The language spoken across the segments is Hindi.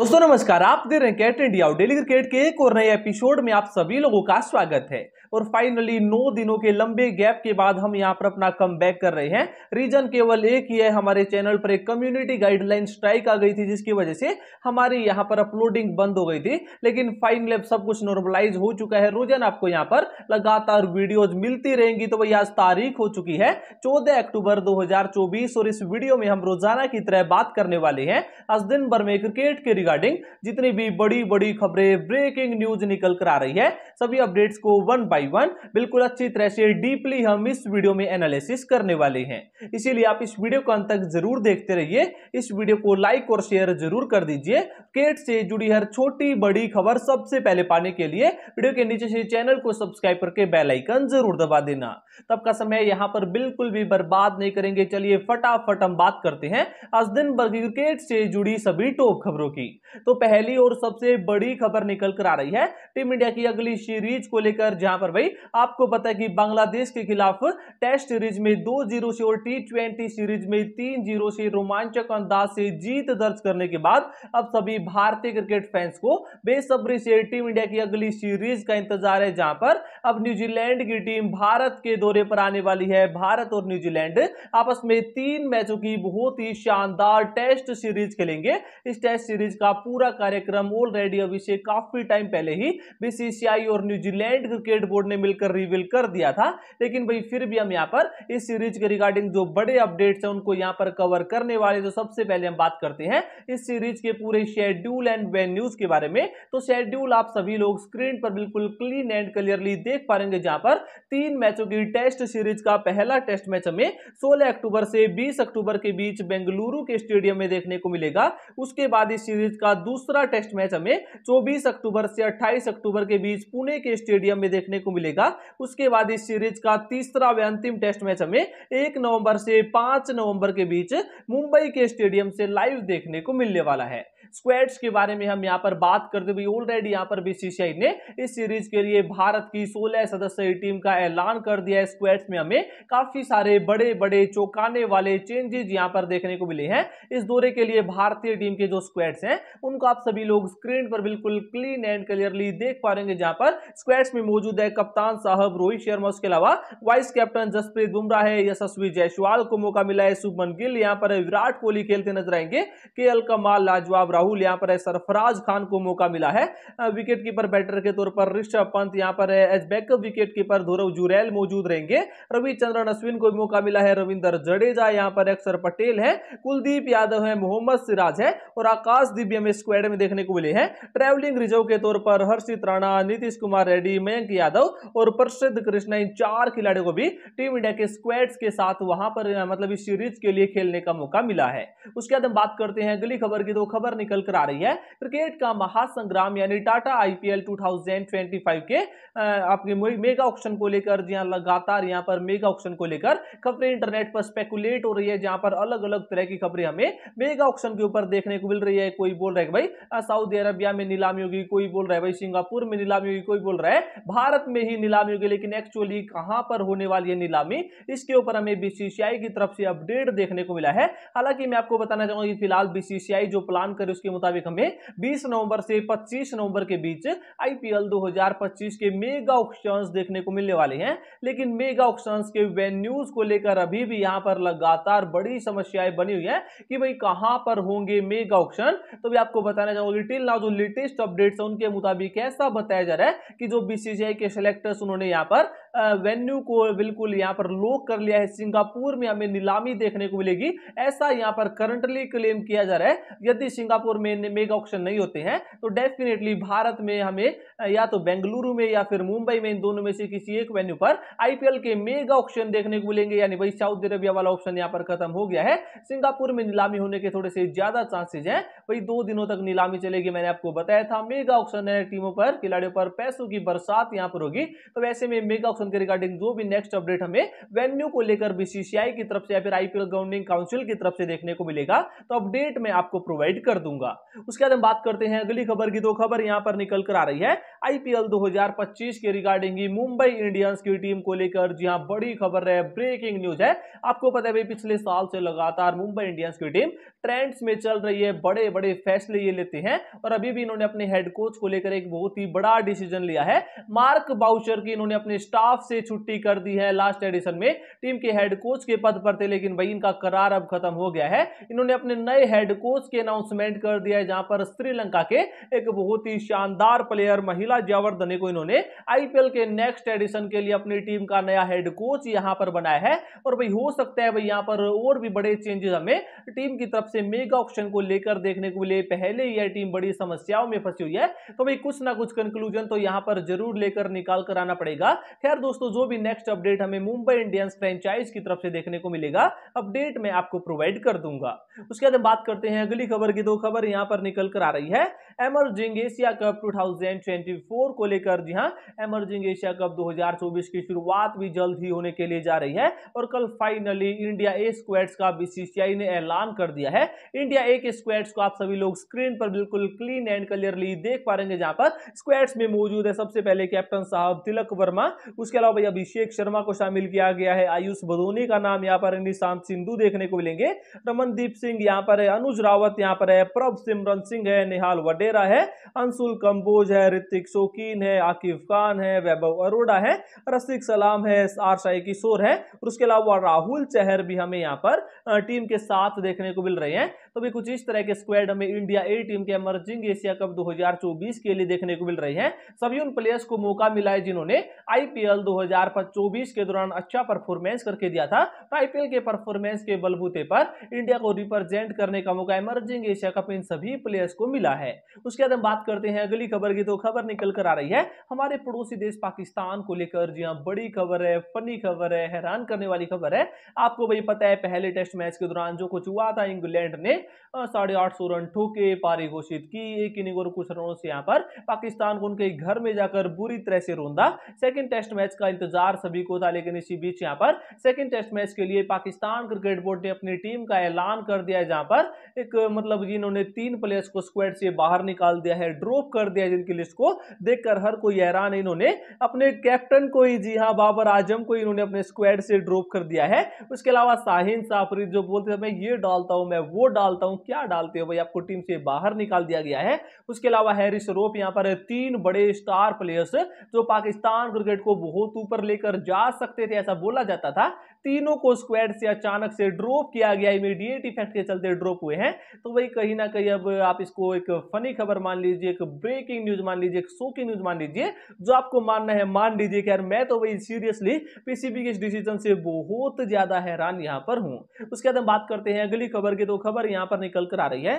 दोस्तों नमस्कार आप दे रहे हैं कैट इंडिया और डेली क्रिकेट के एक और नए एपिसोड में आप सभी लोगों का स्वागत है और फाइनली नौ दिनों के लंबे गैप के बाद हम यहाँ पर अपना कम कर रहे हैं रीजन केवल एक ही है हमारे चैनल पर एक कम्युनिटी गाइडलाइन स्ट्राइक आ गई थी जिसकी वजह से हमारी यहाँ पर अपलोडिंग बंद हो गई थी लेकिन फाइनली अब सब कुछ नॉर्मलाइज हो चुका है रोजन आपको यहाँ पर लगातार वीडियोज मिलती रहेंगी तो भाई आज तारीख हो चुकी है चौदह अक्टूबर दो और इस वीडियो में हम रोजाना की तरह बात करने वाले हैं आज दिन भर में क्रिकेट के रिगार्डिंग जितनी भी बड़ी बड़ी खबरें ब्रेकिंग न्यूज निकल कर आ रही है सभी अपडेट्स को वन बाय वन बिल्कुल अच्छी तरह से डीपली हम इस वीडियो में एनालिसिस करने वाले हैं इसीलिए आप इस वीडियो को अंत तक जरूर देखते रहिए इस वीडियो को लाइक और शेयर जरूर कर दीजिए केट से जुड़ी हर छोटी बड़ी खबर सबसे पहले पाने के लिए वीडियो के नीचे से चैनल को सब्सक्राइब करके बेलाइकन जरूर दबा देना तब का समय यहाँ पर बिल्कुल भी बर्बाद नहीं करेंगे चलिए फटाफट हम बात करते हैं आज दिन भर क्रिकेट से जुड़ी सभी टॉप खबरों की तो पहली और सबसे बड़ी खबर निकल कर आ रही है टीम इंडिया की अगली सीरीज को लेकर जहां पर भाई आपको पता है कि बांग्लादेश के खिलाफ टेस्ट सीरीज में दो जीरो से और टी ट्वेंटी सीरीज में तीन जीरो से रोमांचक अंदाज से जीत दर्ज करने के बाद अब सभी भारतीय क्रिकेट फैंस को बेसब्री से टीम इंडिया की अगली सीरीज का इंतजार है जहां पर अब न्यूजीलैंड की टीम भारत के दौरे पर आने वाली है भारत और न्यूजीलैंड आपस में तीन मैचों की बहुत ही शानदार टेस्ट सीरीज खेलेंगे इस टेस्ट सीरीज का पूरा कार्यक्रम ऑलरेडी अभी से काफी टाइम पहले ही बीसीसीआई और न्यूजीलैंड क्रिकेट बोर्ड ने मिलकर रिवील कर दिया था लेकिन भाई फिर भी हम यहाँ पर इस सीरीज के रिगार्डिंग जो बड़े अपडेट्स हैं उनको यहाँ पर कवर करने वाले तो सबसे पहले हम बात करते हैं इस सीरीज के पूरे शेड्यूल एंड वेन्यूज के बारे में तो शेड्यूल आप सभी लोग स्क्रीन पर बिल्कुल क्लीन एंड क्लियरली देख पाएंगे जहां पर तीन मैचों की टेस्ट सीरीज का पहला टेस्ट मैच हमें 16 अक्टूबर से 20 अक्टूबर के बीच बेंगलुरु के स्टेडियम में देखने को मिलेगा उसके बाद इस सीरीज सीरीज का दूसरा टेस्ट मैच हमें 24 अक्टूबर से 28 अक्टूबर के बीच पुणे के स्टेडियम में देखने को मिलेगा उसके बाद इस सीरीज का तीसरा व अंतिम टेस्ट मैच हमें एक नवंबर से पांच नवंबर के बीच मुंबई के स्टेडियम से लाइव देखने को मिलने वाला है स्क्वेड्स के बारे में हम यहाँ पर बात करते हुए ऑलरेडी यहाँ पर बीसीसीआई ने इस सीरीज के लिए भारत की सोलह सदस्यीय टीम का ऐलान कर दिया है स्क्वेड्स में हमें काफी सारे बड़े बड़े चौंकाने वाले चेंजेज यहाँ पर देखने को मिले हैं इस दौरे के लिए भारतीय टीम के जो स्क्वेड्स हैं उनको आप सभी लोग स्क्रीन पर बिल्कुल क्लीन एंड क्लियरली देख पा रहे हैं जहां पर स्क्वेड्स में मौजूद है कप्तान साहब रोहित शर्मा उसके अलावा वाइस कैप्टन जसप्रीत बुमराह है यशस्वी जयसवाल को मौका मिला है शुभमन गिल यहाँ पर विराट कोहली खेलते नजर आएंगे के एल कमाल लाजवाब राहुल यहाँ पर है सरफराज खान को मौका मिला है विकेट कीपर बैटर के तौर पर ऋषभ पंत यहाँ पर है as backup wicket keeper Dhruv Jurel मौजूद रहेंगे रविचंद्रन अश्विन को मौका मिला है रविंदर जडेजा यहाँ पर अक्षर पटेल है कुलदीप यादव है मोहम्मद सिराज है और आकाश दिव्य हमें स्क्वाड में देखने को मिले हैं ट्रेवलिंग रिजर्व के तौर पर हर्षित राणा नीतीश कुमार रेड्डी मयंक यादव और प्रसिद्ध कृष्णा इन चार खिलाड़ियों को भी टीम इंडिया के स्क्वाड्स के साथ वहां पर मतलब इस सीरीज के लिए खेलने का मौका मिला है उसके बाद हम बात करते हैं अगली खबर की तो खबर निकल निकल कर आ रही है क्रिकेट का महासंग्राम यानी टाटा आईपीएल 2025 के आपके मेगा ऑप्शन को लेकर जहां लगातार यहां पर मेगा ऑप्शन को लेकर खबरें इंटरनेट पर स्पेकुलेट हो रही है जहां पर अलग अलग तरह की खबरें हमें मेगा ऑप्शन के ऊपर देखने को मिल रही है कोई बोल रहा है भाई सऊदी अरबिया में नीलामी होगी कोई बोल रहा है भाई सिंगापुर में नीलामी होगी कोई बोल रहा है भारत में ही नीलामी होगी लेकिन एक्चुअली कहां पर होने वाली है नीलामी इसके ऊपर हमें बीसीसीआई की तरफ से अपडेट देखने को मिला है हालांकि मैं आपको बताना चाहूंगा कि फिलहाल बीसीसीआई जो प्लान कर उसके मुताबिक हमें 20 नवंबर से 25 नवंबर के बीच आईपीएल 2025 के मेगा ऑप्शन देखने को मिलने वाले हैं लेकिन मेगा ऑप्शन के वेन्यूज को लेकर अभी भी यहां पर लगातार बड़ी समस्याएं बनी हुई है कि भाई कहां पर होंगे मेगा ऑप्शन तो भी आपको बताना चाहूंगा टिल नाउ जो लेटेस्ट अपडेट्स है उनके मुताबिक ऐसा बताया जा रहा है कि जो बीसीसीआई के सिलेक्टर्स उन्होंने यहां पर वेन्यू को बिल्कुल यहाँ पर लोक कर लिया है सिंगापुर में हमें नीलामी देखने को मिलेगी ऐसा यहाँ पर करंटली क्लेम किया जा रहा है यदि सिंगापुर में मेगा ऑप्शन नहीं होते हैं तो डेफिनेटली भारत में हमें या तो बेंगलुरु में या फिर मुंबई में इन दोनों में से किसी एक वेन्यू पर आईपीएल के मेगा ऑप्शन देखने को मिलेंगे यानी वही सऊदी अरबिया वाला ऑप्शन यहाँ पर खत्म हो गया है सिंगापुर में नीलामी होने के थोड़े से ज्यादा चांसेज हैं वही दो दिनों तक नीलामी चलेगी मैंने आपको बताया था मेगा ऑप्शन है टीमों पर खिलाड़ियों पर पैसों की बरसात यहाँ पर होगी तो वैसे में मेगा ऑप्शन के रिगार्डिंग जो भी नेक्स्ट अपडेट हमें वेन्यू को लेकर बीसीसीआई की तरफ से या फिर आईपीएल गवर्निंग काउंसिल की तरफ से देखने को मिलेगा तो अपडेट मैं आपको प्रोवाइड कर दूंगा उसके बाद हम बात करते हैं अगली खबर की दो तो खबर यहाँ पर निकल कर आ रही है आईपीएल दो के रिगार्डिंग मुंबई इंडियंस की टीम को लेकर जी हाँ बड़ी खबर है ब्रेकिंग न्यूज है आपको पता है भाई पिछले साल से लगातार मुंबई इंडियंस की टीम ट्रेंड्स में चल रही है बड़े बड़े फैसले ये लेते हैं और अभी भी इन्होंने अपने हेड कोच को लेकर एक बहुत ही बड़ा डिसीजन लिया है मार्क बाउचर की इन्होंने अपने स्टाफ स्टाफ से छुट्टी कर दी है लास्ट एडिशन में टीम के हेड कोच के पद पर थे लेकिन भाई इनका करार अब खत्म हो गया है इन्होंने अपने नए हेड कोच के अनाउंसमेंट कर दिया है जहां पर श्रीलंका के एक बहुत ही शानदार प्लेयर महिला जयवर्धने को इन्होंने आईपीएल के नेक्स्ट एडिशन के लिए अपनी टीम का नया हेड कोच यहां पर बनाया है और भाई हो सकता है भाई यहां पर और भी बड़े चेंजेस हमें टीम की तरफ से मेगा ऑप्शन को लेकर देखने को मिले पहले यह टीम बड़ी समस्याओं में फंसी हुई है तो भाई कुछ ना कुछ कंक्लूजन तो यहां पर जरूर लेकर निकाल कर आना पड़ेगा खैर अगर दोस्तों जो भी नेक्स्ट अपडेट हमें मुंबई इंडियंस फ्रेंचाइज की तरफ से देखने को मिलेगा अपडेट मैं आपको प्रोवाइड कर दूंगा उसके बाद हम बात करते हैं अगली खबर की दो खबर यहाँ पर निकल कर आ रही है एमरजिंग एशिया कप 2024 को लेकर जी हाँ एमरजिंग एशिया कप 2024 की शुरुआत भी जल्द ही होने के लिए जा रही है और कल फाइनली इंडिया ए स्क्वाड्स का बीसीसीआई ने ऐलान कर दिया है इंडिया ए के स्क्वाड्स को आप सभी लोग स्क्रीन पर बिल्कुल क्लीन एंड क्लियरली देख पा रहे जहां पर स्क्वाड्स में मौजूद है सबसे पहले कैप्टन साहब तिलक वर्मा उस उसके अलावा भाई अभिषेक शर्मा को शामिल किया गया है आयुष बदोनी का नाम यहाँ पर निशांत सिंधु देखने को मिलेंगे रमनदीप सिंह यहाँ पर है अनुज रावत यहाँ पर है प्रभ सिमरन सिंह है निहाल वडेरा है अंशुल कंबोज है ऋतिक शोकीन है आकिफ खान है वैभव अरोड़ा है रसिक सलाम है आर शाही किशोर है उसके अलावा राहुल चहर भी हमें यहाँ पर टीम के साथ देखने को मिल रहे हैं तो भी कुछ इस तरह के स्क्वाड हमें इंडिया ए टीम के एमर्जिंग एशिया कप 2024 के लिए देखने को मिल रही है सभी उन प्लेयर्स को मौका मिला है जिन्होंने आईपीएल 2024 के दौरान अच्छा परफॉर्मेंस करके दिया था तो आईपीएल के परफॉर्मेंस के बलबूते पर इंडिया को रिप्रेजेंट करने का मौका इमर्जिंग एशिया कप इन सभी प्लेयर्स को मिला है उसके बाद हम बात करते हैं अगली खबर की तो खबर निकल कर आ रही है हमारे पड़ोसी देश पाकिस्तान को लेकर जी हाँ बड़ी खबर है फनी खबर है हैरान करने वाली खबर है आपको भाई पता है पहले टेस्ट मैच के दौरान जो कुछ हुआ था इंग्लैंड ने साढ़े आठ सौ रन ठोके पारी घोषित की एक इनिंग और कुछ रनों से यहाँ पर पाकिस्तान को उनके घर में जाकर बुरी तरह से रोंदा सेकंड टेस्ट मैच का इंतजार सभी को था लेकिन इसी बीच यहाँ पर सेकंड टेस्ट मैच के लिए पाकिस्तान क्रिकेट बोर्ड ने अपनी टीम का ऐलान कर दिया है जहाँ पर एक मतलब इन्होंने तीन प्लेयर्स को स्क्वेड से बाहर निकाल दिया है ड्रॉप कर दिया है जिनकी लिस्ट को देख हर कोई हैरान है इन्होंने अपने कैप्टन को ही जी हाँ बाबर आजम को इन्होंने अपने स्क्वेड से ड्रॉप कर दिया है उसके अलावा साहिन साफरी जो बोलते थे मैं ये डालता हूँ मैं वो डाल डालता हूँ क्या डालते हो भाई आपको टीम से बाहर निकाल दिया गया है उसके अलावा हैरिस रोप यहाँ पर तीन बड़े स्टार प्लेयर्स जो पाकिस्तान क्रिकेट को बहुत ऊपर लेकर जा सकते थे ऐसा बोला जाता था तीनों को स्क्वाड से अचानक से ड्रॉप किया गया इमीडिएट इफेक्ट के चलते ड्रॉप हुए हैं तो वही कहीं ना कहीं अब आप इसको एक फनी खबर मान लीजिए एक ब्रेकिंग न्यूज मान लीजिए एक शोकिंग न्यूज मान लीजिए जो आपको मानना है मान लीजिए कि यार मैं तो वही सीरियसली पीसीबी के इस डिसीजन से बहुत ज्यादा हैरान यहाँ पर हूँ उसके बाद हम बात करते हैं अगली खबर की तो खबर यहाँ पर निकल कर आ रही है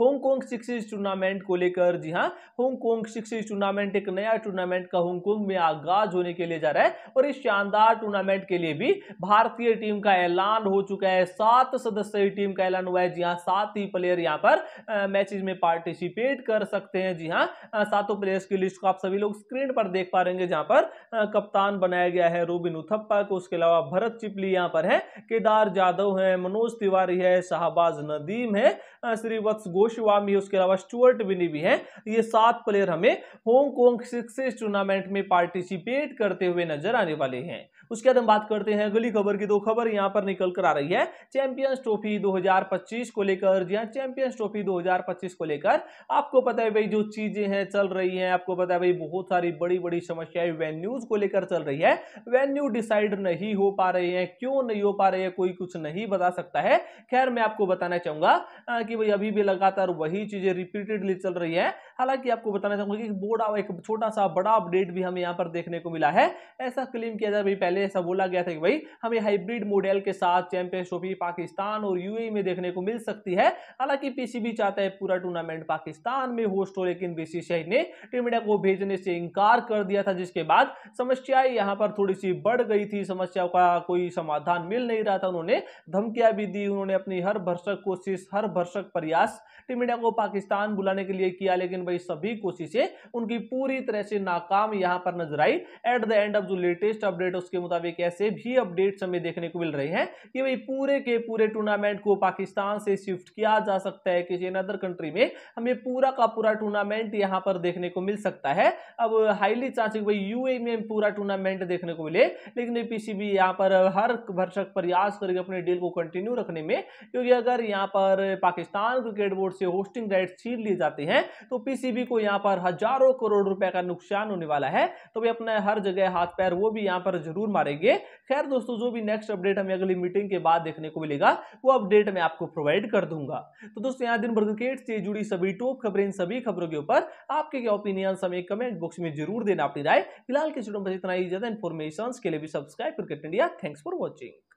होंगकोंग सिक्स टूर्नामेंट को लेकर जी हाँ होंगकोंग सिक्स टूर्नामेंट एक नया टूर्नामेंट का होंगकोंग में आगाज होने के लिए जा रहा है और इस शानदार टूर्नामेंट के लिए भी भारतीय टीम का ऐलान हो चुका है सात सदस्यीय टीम का ऐलान हुआ है जी हाँ सात ही प्लेयर यहाँ पर मैचेज में पार्टिसिपेट कर सकते हैं जी हाँ सातों प्लेयर्स की लिस्ट को आप सभी लोग स्क्रीन पर देख पा रहे जहाँ पर कप्तान बनाया गया है रोबिन उथप्पा को उसके अलावा भरत चिपली यहाँ पर है केदार जाधव है मनोज तिवारी है शाहबाज नदीम है श्रीवत्स गोश गोशवाम भी उसके अलावा स्टुअर्ट विनी भी है ये सात प्लेयर हमें होंगकोंग सिक्सेस टूर्नामेंट में पार्टिसिपेट करते हुए नजर आने वाले हैं उसके बाद हम बात करते हैं अगली खबर की दो खबर यहाँ पर निकल कर आ रही है चैंपियंस ट्रॉफी 2025 को लेकर जी हाँ चैंपियंस ट्रॉफी 2025 को लेकर आपको पता है भाई जो चीजें हैं चल रही हैं आपको पता है भाई बहुत सारी बड़ी बड़ी समस्याएं वेन्यूज को लेकर चल रही है वेन्यू डिसाइड नहीं हो पा रहे हैं क्यों नहीं हो पा रहे हैं कोई कुछ नहीं बता सकता है खैर मैं आपको बताना चाहूंगा कि भाई अभी भी लगातार लगातार वही चीजें रिपीटेडली चल रही है हालांकि आपको बताना चाहूंगा कि बोर्ड एक छोटा सा बड़ा अपडेट भी हमें यहाँ पर देखने को मिला है ऐसा क्लेम किया जाए भाई पहले ऐसा बोला गया था कि भाई हमें हाइब्रिड मॉडल के साथ चैंपियंस ट्रॉफी पाकिस्तान और यू e में देखने को मिल सकती है हालांकि पीसीबी चाहता है पूरा टूर्नामेंट पाकिस्तान में होस्ट हो लेकिन बीसीसीआई ने टीम इंडिया को भेजने से इंकार कर दिया था जिसके बाद समस्याएं यहाँ पर थोड़ी सी बढ़ गई थी समस्याओं का कोई समाधान मिल नहीं रहा था उन्होंने धमकियां भी दी उन्होंने अपनी हर भरसक कोशिश हर भरसक प्रयास टीम इंडिया को पाकिस्तान बुलाने के लिए किया लेकिन भाई सभी कोशिशें उनकी पूरी तरह से नाकाम यहां पर नजर आई एट द एंड ऑफ जो लेटेस्ट अपडेट उसके मुताबिक ऐसे भी अपडेट हमें देखने को मिल रहे हैं कि भाई पूरे के पूरे टूर्नामेंट को पाकिस्तान से शिफ्ट किया जा सकता है किसी अनदर कंट्री में हमें पूरा का पूरा टूर्नामेंट यहाँ पर देखने को मिल सकता है अब हाईली चांस भाई यूए में पूरा टूर्नामेंट देखने को मिले लेकिन पीसीबी यहाँ पर हर भरसक प्रयास करके अपने डील को कंटिन्यू रखने में क्योंकि अगर यहाँ पर पाकिस्तान क्रिकेट बोर्ड से होस्टिंग राइट छीन लिए जाते हैं तो पीसीबी को यहाँ पर हजारों करोड़ रुपए का नुकसान होने वाला है तो भी अपना हर जगह हाथ पैर वो भी यहाँ पर जरूर मारेंगे खैर दोस्तों जो भी नेक्स्ट अपडेट हमें अगली मीटिंग के बाद देखने को मिलेगा वो अपडेट मैं आपको प्रोवाइड कर दूंगा तो दोस्तों यहाँ दिन भर क्रिकेट से जुड़ी सभी टॉप खबरें इन सभी खबरों के ऊपर आपके क्या ओपिनियन हमें कमेंट बॉक्स में जरूर देना अपनी राय फिलहाल के स्टूडेंट इतना ही ज्यादा इन्फॉर्मेशन के लिए भी subscribe cricket India thanks for watching